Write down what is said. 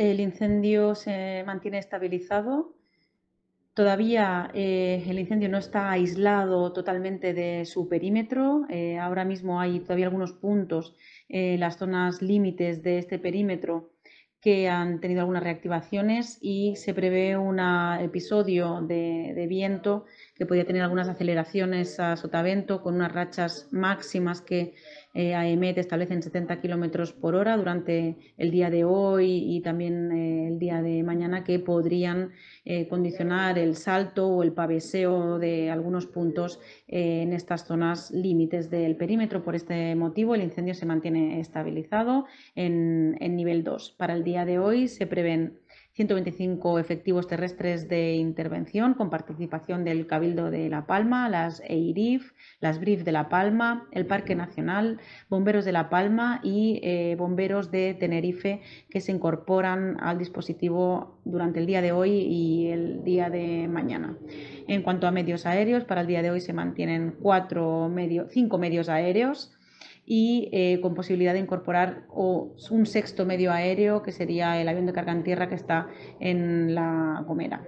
el incendio se mantiene estabilizado. Todavía eh, el incendio no está aislado totalmente de su perímetro. Eh, ahora mismo hay todavía algunos puntos, eh, las zonas límites de este perímetro, que han tenido algunas reactivaciones y se prevé un episodio de, de, viento que podría tener algunas aceleraciones a sotavento con unas rachas máximas que eh, AEMET establecen 70 kilómetros por hora durante el día de hoy y también eh, el día de mañana que podrían eh, condicionar el salto o el paveseo de algunos puntos en estas zonas límites del perímetro. Por este motivo, el incendio se mantiene estabilizado en, en nivel 2. Para el día de hoy se prevén 125 efectivos terrestres de intervención con participación del Cabildo de La Palma, las EIRIF, las BRIF de La Palma, el Parque Nacional, Bomberos de La Palma y eh, Bomberos de Tenerife que se incorporan al dispositivo durante el día de hoy y el día de mañana. En cuanto a medios aéreos, para el día de hoy se mantienen cuatro cinco medios aéreos y eh, con posibilidad de incorporar un sexto medio aéreo, que sería el avión de carga en tierra que está en La Gomera.